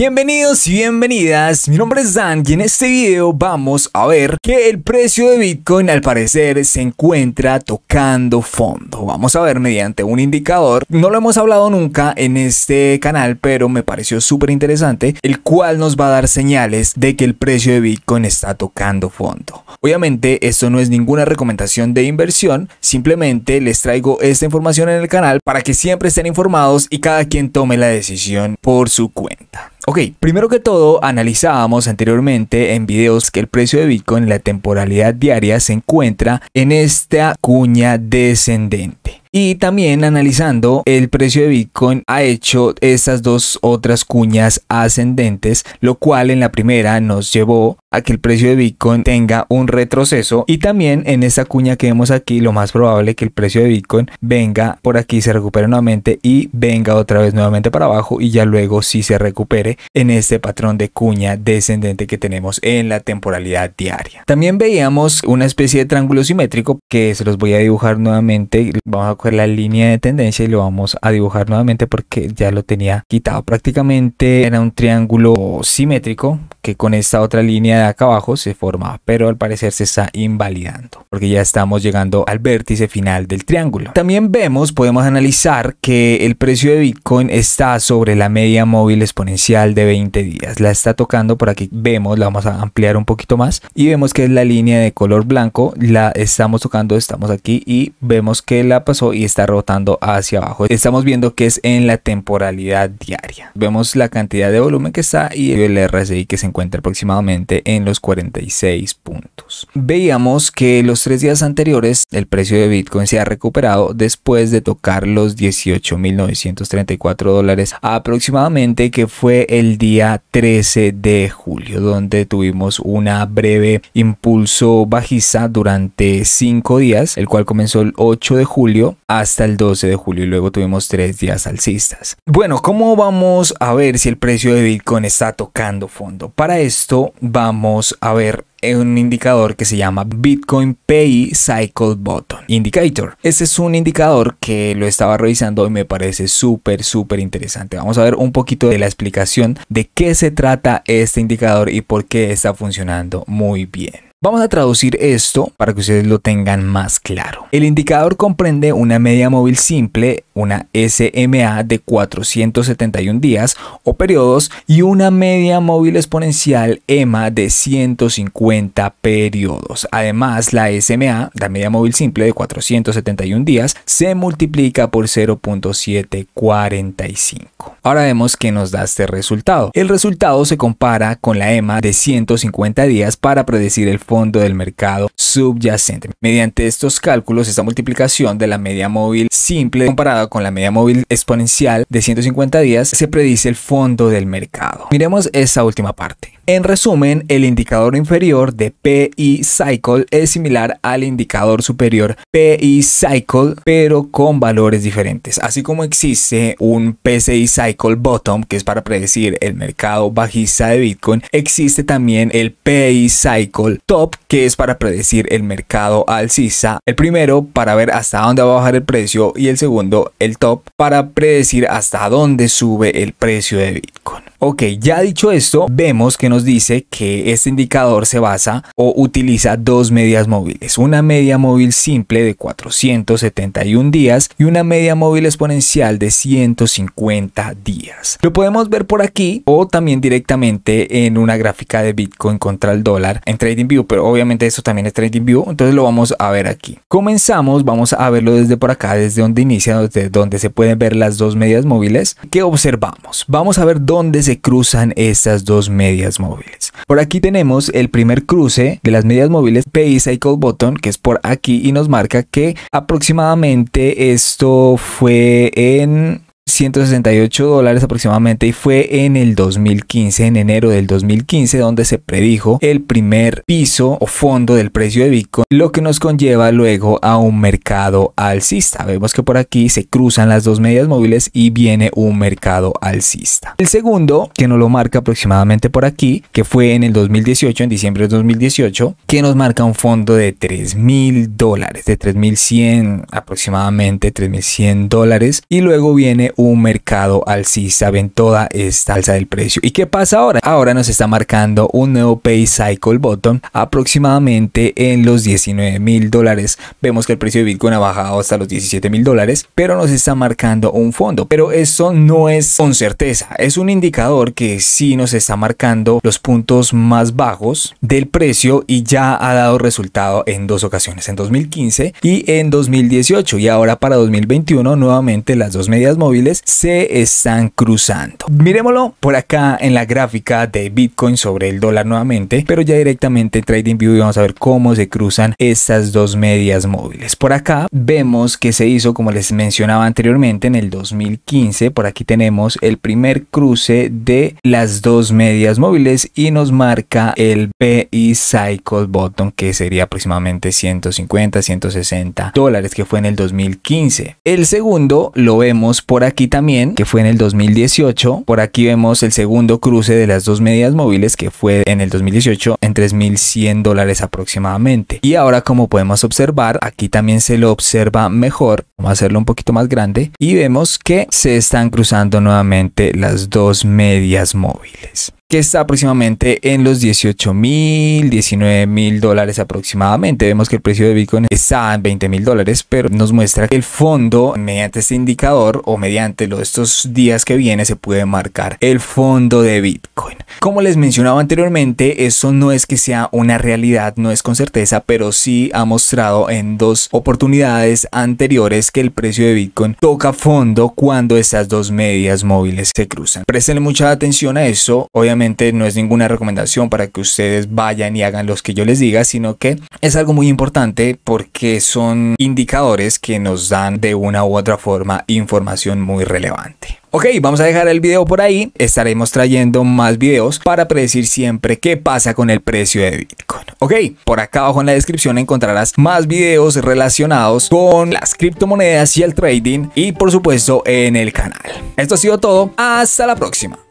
Bienvenidos y bienvenidas, mi nombre es Dan y en este video vamos a ver que el precio de Bitcoin al parecer se encuentra tocando fondo. Vamos a ver mediante un indicador, no lo hemos hablado nunca en este canal, pero me pareció súper interesante, el cual nos va a dar señales de que el precio de Bitcoin está tocando fondo. Obviamente esto no es ninguna recomendación de inversión, simplemente les traigo esta información en el canal para que siempre estén informados y cada quien tome la decisión por su cuenta. Ok, primero que todo analizábamos anteriormente en videos que el precio de Bitcoin en la temporalidad diaria se encuentra en esta cuña descendente. Y también analizando el precio de Bitcoin ha hecho estas dos otras cuñas ascendentes, lo cual en la primera nos llevó a que el precio de Bitcoin tenga un retroceso y también en esta cuña que vemos aquí lo más probable que el precio de Bitcoin venga por aquí se recupere nuevamente y venga otra vez nuevamente para abajo y ya luego si se recupere en este patrón de cuña descendente que tenemos en la temporalidad diaria también veíamos una especie de triángulo simétrico que se los voy a dibujar nuevamente vamos a coger la línea de tendencia y lo vamos a dibujar nuevamente porque ya lo tenía quitado prácticamente era un triángulo simétrico que con esta otra línea de acá abajo se forma, pero al parecer se está invalidando, porque ya estamos llegando al vértice final del triángulo. También vemos, podemos analizar que el precio de Bitcoin está sobre la media móvil exponencial de 20 días. La está tocando por aquí, vemos, la vamos a ampliar un poquito más y vemos que es la línea de color blanco, la estamos tocando, estamos aquí y vemos que la pasó y está rotando hacia abajo. Estamos viendo que es en la temporalidad diaria. Vemos la cantidad de volumen que está y el RSI que se encuentra aproximadamente en los 46 puntos. Veíamos que los tres días anteriores el precio de Bitcoin se ha recuperado después de tocar los 18.934 dólares aproximadamente que fue el día 13 de julio donde tuvimos una breve impulso bajista durante cinco días el cual comenzó el 8 de julio hasta el 12 de julio y luego tuvimos tres días alcistas. Bueno, ¿cómo vamos a ver si el precio de Bitcoin está tocando fondo? Para esto vamos vamos a ver un indicador que se llama Bitcoin Pay Cycle Button Indicator. Este es un indicador que lo estaba revisando y me parece súper, súper interesante. Vamos a ver un poquito de la explicación de qué se trata este indicador y por qué está funcionando muy bien. Vamos a traducir esto para que ustedes lo tengan más claro. El indicador comprende una media móvil simple, una SMA de 471 días o periodos y una media móvil exponencial EMA de 150 periodos. Además, la SMA, la media móvil simple de 471 días, se multiplica por 0.745. Ahora vemos que nos da este resultado. El resultado se compara con la EMA de 150 días para predecir el fondo del mercado subyacente. Mediante estos cálculos, esta multiplicación de la media móvil simple comparada con la media móvil exponencial de 150 días, se predice el fondo del mercado. Miremos esa última parte. En resumen, el indicador inferior de PI Cycle es similar al indicador superior PI Cycle, pero con valores diferentes. Así como existe un PCI Cycle Bottom, que es para predecir el mercado bajista de Bitcoin, existe también el PI Cycle Top, que es para predecir el mercado alcista. El primero para ver hasta dónde va a bajar el precio y el segundo, el top, para predecir hasta dónde sube el precio de Bitcoin. Ok, ya dicho esto, vemos que nos dice que este indicador se basa o utiliza dos medias móviles, una media móvil simple de 471 días y una media móvil exponencial de 150 días. Lo podemos ver por aquí o también directamente en una gráfica de Bitcoin contra el dólar en TradingView, pero obviamente esto también es TradingView, entonces lo vamos a ver aquí. Comenzamos, vamos a verlo desde por acá, desde donde inicia, desde donde se pueden ver las dos medias móviles. ¿Qué observamos? Vamos a ver dónde se cruzan estas dos medias móviles. Por aquí tenemos el primer cruce de las medias móviles Pay Cycle Button, que es por aquí y nos marca que aproximadamente esto fue en 168 dólares aproximadamente y fue en el 2015, en enero del 2015, donde se predijo el primer piso o fondo del precio de Bitcoin, lo que nos conlleva luego a un mercado alcista. Vemos que por aquí se cruzan las dos medias móviles y viene un mercado alcista. El segundo, que nos lo marca aproximadamente por aquí, que fue en el 2018, en diciembre de 2018, que nos marca un fondo de 3.000 mil dólares, de 3.100 aproximadamente, 3.100 dólares y luego viene un mercado alcista ven toda esta alza del precio. ¿Y qué pasa ahora? Ahora nos está marcando un nuevo pay cycle bottom aproximadamente en los 19 mil dólares. Vemos que el precio de Bitcoin ha bajado hasta los 17 mil dólares, pero nos está marcando un fondo. Pero eso no es con certeza, es un indicador que sí nos está marcando los puntos más bajos del precio y ya ha dado resultado en dos ocasiones, en 2015 y en 2018. Y ahora para 2021 nuevamente las dos medias móviles se están cruzando. Miremoslo por acá en la gráfica de Bitcoin sobre el dólar nuevamente, pero ya directamente en TradingView y vamos a ver cómo se cruzan estas dos medias móviles. Por acá vemos que se hizo, como les mencionaba anteriormente, en el 2015. Por aquí tenemos el primer cruce de las dos medias móviles y nos marca el y Cycle Button, que sería aproximadamente 150, 160 dólares, que fue en el 2015. El segundo lo vemos por acá aquí también, que fue en el 2018. Por aquí vemos el segundo cruce de las dos medias móviles, que fue en el 2018 en 3.100 dólares aproximadamente. Y ahora, como podemos observar, aquí también se lo observa mejor. Vamos a hacerlo un poquito más grande. Y vemos que se están cruzando nuevamente las dos medias móviles que está aproximadamente en los 18 mil, 19 mil dólares aproximadamente. Vemos que el precio de Bitcoin está en 20 mil dólares, pero nos muestra que el fondo, mediante este indicador o mediante los, estos días que viene, se puede marcar el fondo de Bitcoin. Como les mencionaba anteriormente, eso no es que sea una realidad, no es con certeza, pero sí ha mostrado en dos oportunidades anteriores que el precio de Bitcoin toca fondo cuando esas dos medias móviles se cruzan. presten mucha atención a eso, obviamente no es ninguna recomendación para que ustedes vayan y hagan los que yo les diga, sino que es algo muy importante porque son indicadores que nos dan de una u otra forma información muy relevante. Ok, vamos a dejar el video por ahí. Estaremos trayendo más videos para predecir siempre qué pasa con el precio de Bitcoin. Ok, por acá abajo en la descripción encontrarás más videos relacionados con las criptomonedas y el trading y por supuesto en el canal. Esto ha sido todo. Hasta la próxima.